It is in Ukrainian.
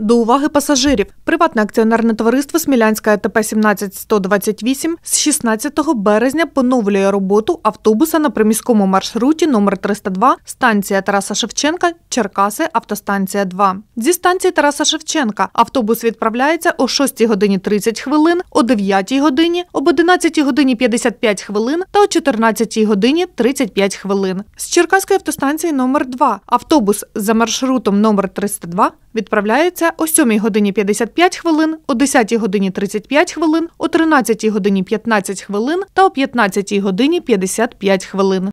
До уваги пасажирів приватне акціонерне товариство Смілянська ТП 17128 з 16 березня поновлює роботу автобуса на приміському маршруті номер 302 станція Тараса Шевченка, Черкаси, автостанція 2. Зі станції Тараса Шевченка автобус відправляється о 6 годині 30 хвилин, о 9 годині, об 11 годині 55 хвилин та о 14 годині 35 хвилин. З Черкаської автостанції номер 2 автобус за маршрутом номер 302 відправляється о 7 годині 55 хвилин, о 10 годині 35 хвилин, о 13 годині 15 хвилин та о 15 годині 55 хвилин.